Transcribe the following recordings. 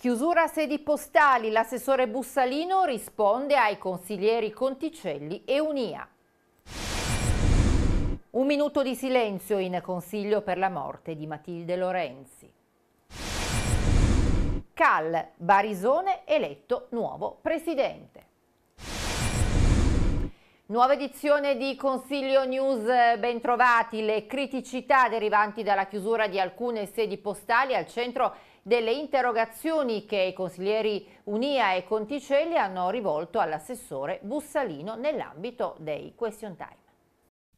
Chiusura sedi postali, l'assessore Bussalino risponde ai consiglieri Conticelli e Unia. Un minuto di silenzio in consiglio per la morte di Matilde Lorenzi. Cal, Barisone eletto nuovo presidente. Nuova edizione di Consiglio News, bentrovati. Le criticità derivanti dalla chiusura di alcune sedi postali al centro di delle interrogazioni che i consiglieri Unia e Conticelli hanno rivolto all'assessore Bussalino nell'ambito dei question time.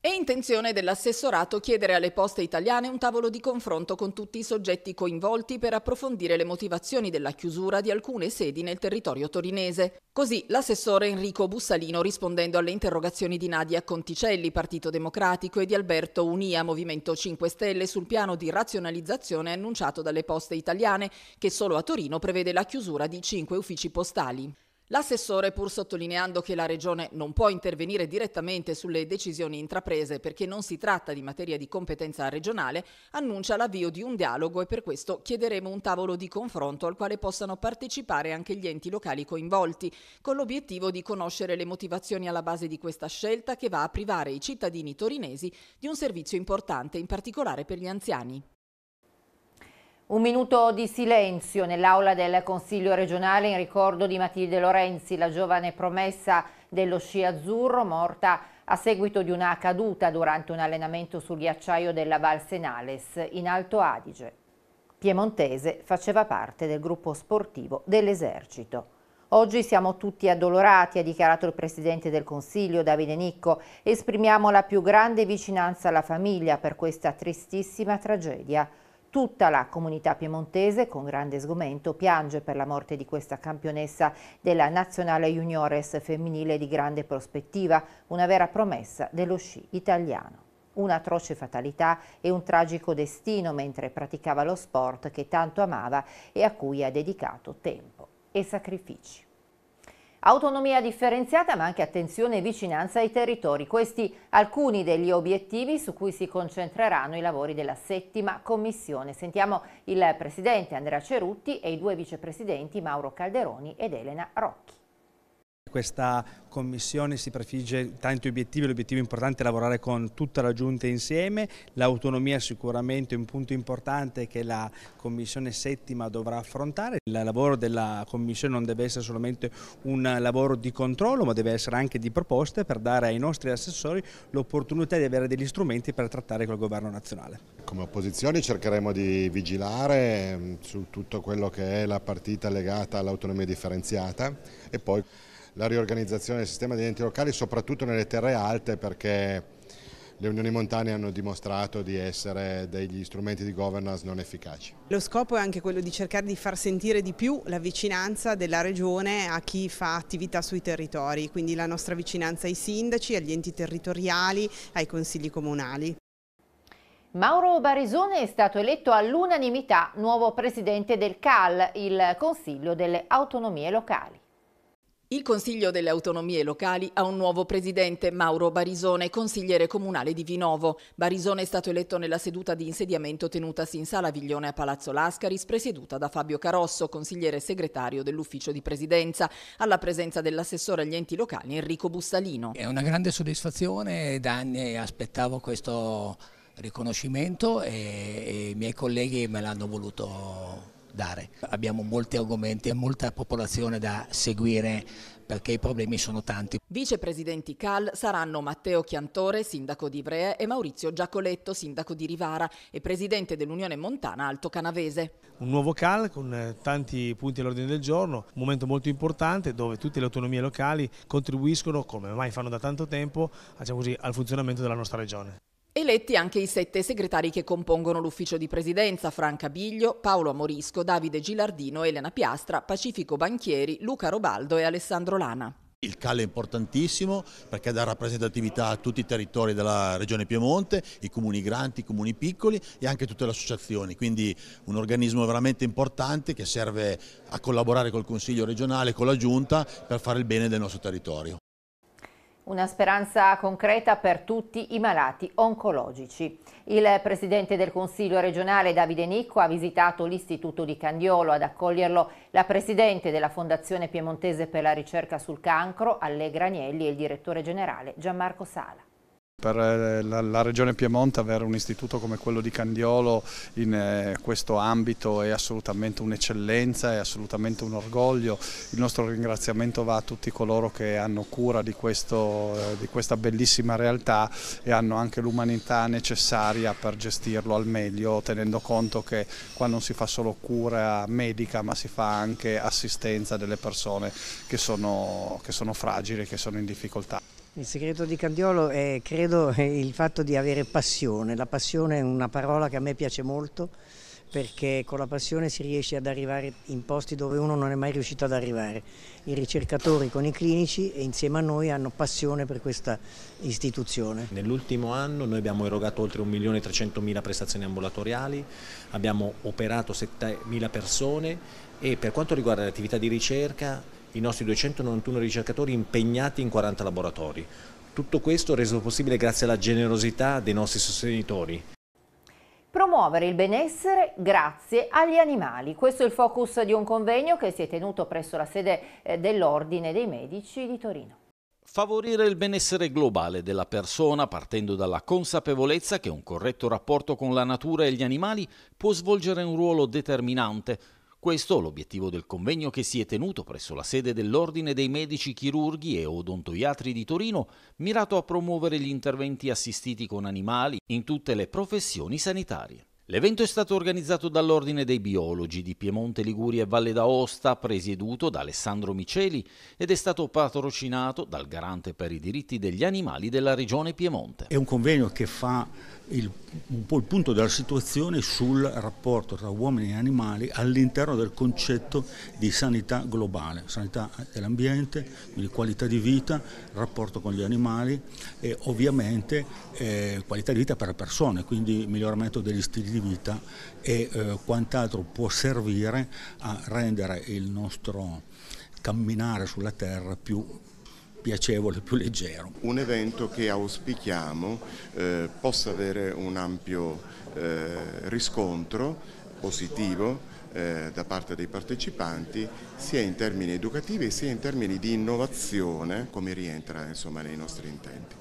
È intenzione dell'assessorato chiedere alle poste italiane un tavolo di confronto con tutti i soggetti coinvolti per approfondire le motivazioni della chiusura di alcune sedi nel territorio torinese. Così l'assessore Enrico Bussalino rispondendo alle interrogazioni di Nadia Conticelli, Partito Democratico, e di Alberto Unia, Movimento 5 Stelle, sul piano di razionalizzazione annunciato dalle poste italiane, che solo a Torino prevede la chiusura di cinque uffici postali. L'assessore, pur sottolineando che la Regione non può intervenire direttamente sulle decisioni intraprese perché non si tratta di materia di competenza regionale, annuncia l'avvio di un dialogo e per questo chiederemo un tavolo di confronto al quale possano partecipare anche gli enti locali coinvolti, con l'obiettivo di conoscere le motivazioni alla base di questa scelta che va a privare i cittadini torinesi di un servizio importante, in particolare per gli anziani. Un minuto di silenzio nell'aula del Consiglio regionale in ricordo di Matilde Lorenzi, la giovane promessa dello sci azzurro morta a seguito di una caduta durante un allenamento sul ghiacciaio della Val Senales in Alto Adige. Piemontese faceva parte del gruppo sportivo dell'esercito. Oggi siamo tutti addolorati, ha dichiarato il Presidente del Consiglio Davide Nicco. Esprimiamo la più grande vicinanza alla famiglia per questa tristissima tragedia. Tutta la comunità piemontese, con grande sgomento, piange per la morte di questa campionessa della nazionale juniores femminile di grande prospettiva, una vera promessa dello sci italiano un'atroce fatalità e un tragico destino mentre praticava lo sport che tanto amava e a cui ha dedicato tempo e sacrifici. Autonomia differenziata ma anche attenzione e vicinanza ai territori. Questi alcuni degli obiettivi su cui si concentreranno i lavori della settima commissione. Sentiamo il presidente Andrea Cerutti e i due vicepresidenti Mauro Calderoni ed Elena Rocchi. Questa commissione si prefigge tanti obiettivi, l'obiettivo importante è lavorare con tutta la giunta insieme, l'autonomia sicuramente è un punto importante che la commissione settima dovrà affrontare, il lavoro della commissione non deve essere solamente un lavoro di controllo ma deve essere anche di proposte per dare ai nostri assessori l'opportunità di avere degli strumenti per trattare col governo nazionale. Come opposizione cercheremo di vigilare mm, su tutto quello che è la partita legata all'autonomia differenziata e poi la riorganizzazione del sistema degli enti locali soprattutto nelle terre alte perché le unioni montane hanno dimostrato di essere degli strumenti di governance non efficaci. Lo scopo è anche quello di cercare di far sentire di più la vicinanza della regione a chi fa attività sui territori, quindi la nostra vicinanza ai sindaci, agli enti territoriali, ai consigli comunali. Mauro Barisone è stato eletto all'unanimità nuovo presidente del CAL, il Consiglio delle Autonomie Locali. Il Consiglio delle autonomie locali ha un nuovo presidente, Mauro Barisone, consigliere comunale di Vinovo. Barisone è stato eletto nella seduta di insediamento tenutasi in sala Viglione a Palazzo Lascaris, presieduta da Fabio Carosso, consigliere segretario dell'ufficio di presidenza, alla presenza dell'assessore agli enti locali Enrico Bussalino. È una grande soddisfazione, da anni aspettavo questo riconoscimento e, e i miei colleghi me l'hanno voluto dare. Abbiamo molti argomenti e molta popolazione da seguire perché i problemi sono tanti. Vicepresidenti CAL saranno Matteo Chiantore, sindaco di Ivrea, e Maurizio Giacoletto, sindaco di Rivara e presidente dell'Unione Montana Alto Canavese. Un nuovo CAL con eh, tanti punti all'ordine del giorno, un momento molto importante dove tutte le autonomie locali contribuiscono, come mai fanno da tanto tempo, diciamo così, al funzionamento della nostra regione. Eletti anche i sette segretari che compongono l'ufficio di presidenza, Franca Biglio, Paolo Amorisco, Davide Gilardino, Elena Piastra, Pacifico Banchieri, Luca Robaldo e Alessandro Lana. Il CAL è importantissimo perché dà rappresentatività a tutti i territori della regione Piemonte, i comuni grandi, i comuni piccoli e anche tutte le associazioni, quindi un organismo veramente importante che serve a collaborare col Consiglio regionale, con la Giunta per fare il bene del nostro territorio. Una speranza concreta per tutti i malati oncologici. Il Presidente del Consiglio regionale Davide Nicco ha visitato l'Istituto di Candiolo. Ad accoglierlo la Presidente della Fondazione Piemontese per la ricerca sul cancro, Allegra Agnelli e il Direttore Generale Gianmarco Sala per eh, la, Regione Piemonte avere un istituto come quello di Candiolo in eh, questo ambito è assolutamente un'eccellenza, è assolutamente un orgoglio. Il nostro ringraziamento va a tutti coloro che hanno cura di, questo, eh, di questa bellissima realtà e hanno anche l'umanità necessaria per gestirlo al meglio, tenendo conto che qua non si fa solo cura medica ma si fa anche assistenza delle persone che sono, che sono fragili, che sono in difficoltà. Il segreto di Candiolo è, credo, il fatto di avere passione. La passione è una parola che a me piace molto perché con la passione si riesce ad arrivare in posti dove uno non è mai riuscito ad arrivare. I ricercatori con i clinici e insieme a noi hanno passione per questa istituzione. Nell'ultimo anno noi abbiamo erogato oltre 1.300.000 prestazioni ambulatoriali, abbiamo operato 7.000 persone e per quanto riguarda le l'attività di ricerca i nostri 291 ricercatori impegnati in 40 laboratori. Tutto questo reso possibile grazie alla generosità dei nostri sostenitori. Promuovere il benessere grazie agli animali. Questo è il focus di un convegno che si è tenuto presso la sede eh, dell'Ordine dei Medici di Torino. Favorire il benessere globale della persona partendo dalla consapevolezza che un corretto rapporto con la natura e gli animali può svolgere un ruolo determinante questo l'obiettivo del convegno che si è tenuto presso la sede dell'Ordine dei Medici Chirurghi e Odontoiatri di Torino, mirato a promuovere gli interventi assistiti con animali in tutte le professioni sanitarie. L'evento è stato organizzato dall'Ordine dei Biologi di Piemonte, Liguria e Valle d'Aosta, presieduto da Alessandro Miceli ed è stato patrocinato dal Garante per i diritti degli animali della Regione Piemonte. È un convegno che fa il, un po' il punto della situazione sul rapporto tra uomini e animali all'interno del concetto di sanità globale, sanità dell'ambiente, quindi qualità di vita, rapporto con gli animali e ovviamente eh, qualità di vita per le persone, quindi miglioramento degli stili di vita e eh, quant'altro può servire a rendere il nostro camminare sulla terra più piacevole, più leggero. Un evento che auspichiamo eh, possa avere un ampio eh, riscontro positivo eh, da parte dei partecipanti sia in termini educativi sia in termini di innovazione come rientra insomma, nei nostri intenti.